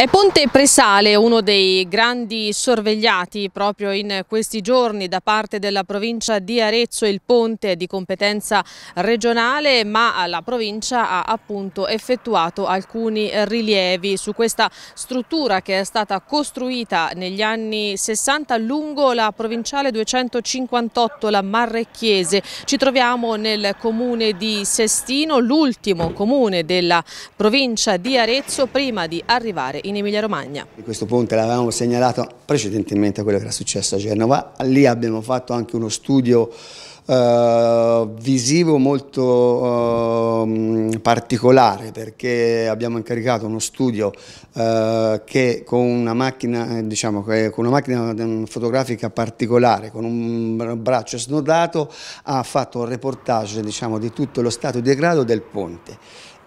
È Ponte Presale uno dei grandi sorvegliati proprio in questi giorni da parte della provincia di Arezzo. Il ponte è di competenza regionale ma la provincia ha appunto effettuato alcuni rilievi su questa struttura che è stata costruita negli anni 60 lungo la provinciale 258, la Marrecchiese. Ci troviamo nel comune di Sestino, l'ultimo comune della provincia di Arezzo prima di arrivare in in Emilia-Romagna. Questo ponte l'avevamo segnalato precedentemente a quello che era successo a Genova, lì abbiamo fatto anche uno studio Uh, visivo molto uh, particolare perché abbiamo incaricato uno studio uh, che con una macchina diciamo con una macchina ehm, fotografica particolare con un braccio snodato ha fatto un reportage diciamo di tutto lo stato di degrado del ponte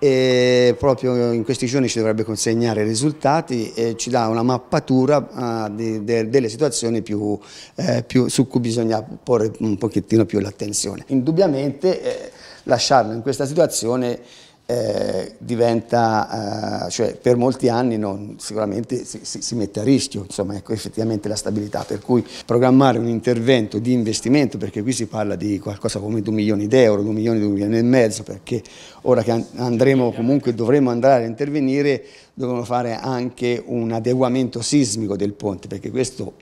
e proprio in questi giorni ci dovrebbe consegnare i risultati e ci dà una mappatura uh, di, de, delle situazioni più, eh, più, su cui bisogna porre un pochettino più l'attenzione. Indubbiamente eh, lasciarlo in questa situazione eh, diventa, eh, cioè per molti anni non, sicuramente si, si, si, mette a rischio insomma, ecco, effettivamente la stabilità, per cui programmare un intervento di investimento, perché qui si parla di qualcosa come 2 milioni di euro, 2 milioni, 2 milioni e mezzo, perché ora che andremo comunque dovremo andare a intervenire, dovremo fare anche un adeguamento sismico del ponte, perché questo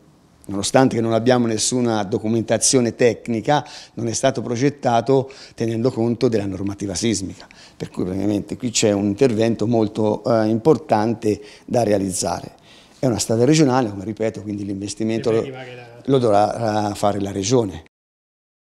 nonostante non abbiamo nessuna documentazione tecnica, non è stato progettato tenendo conto della normativa sismica. Per cui praticamente qui c'è un intervento molto eh, importante da realizzare. È una strada regionale, come ripeto, quindi l'investimento lo, lo dovrà fare la regione.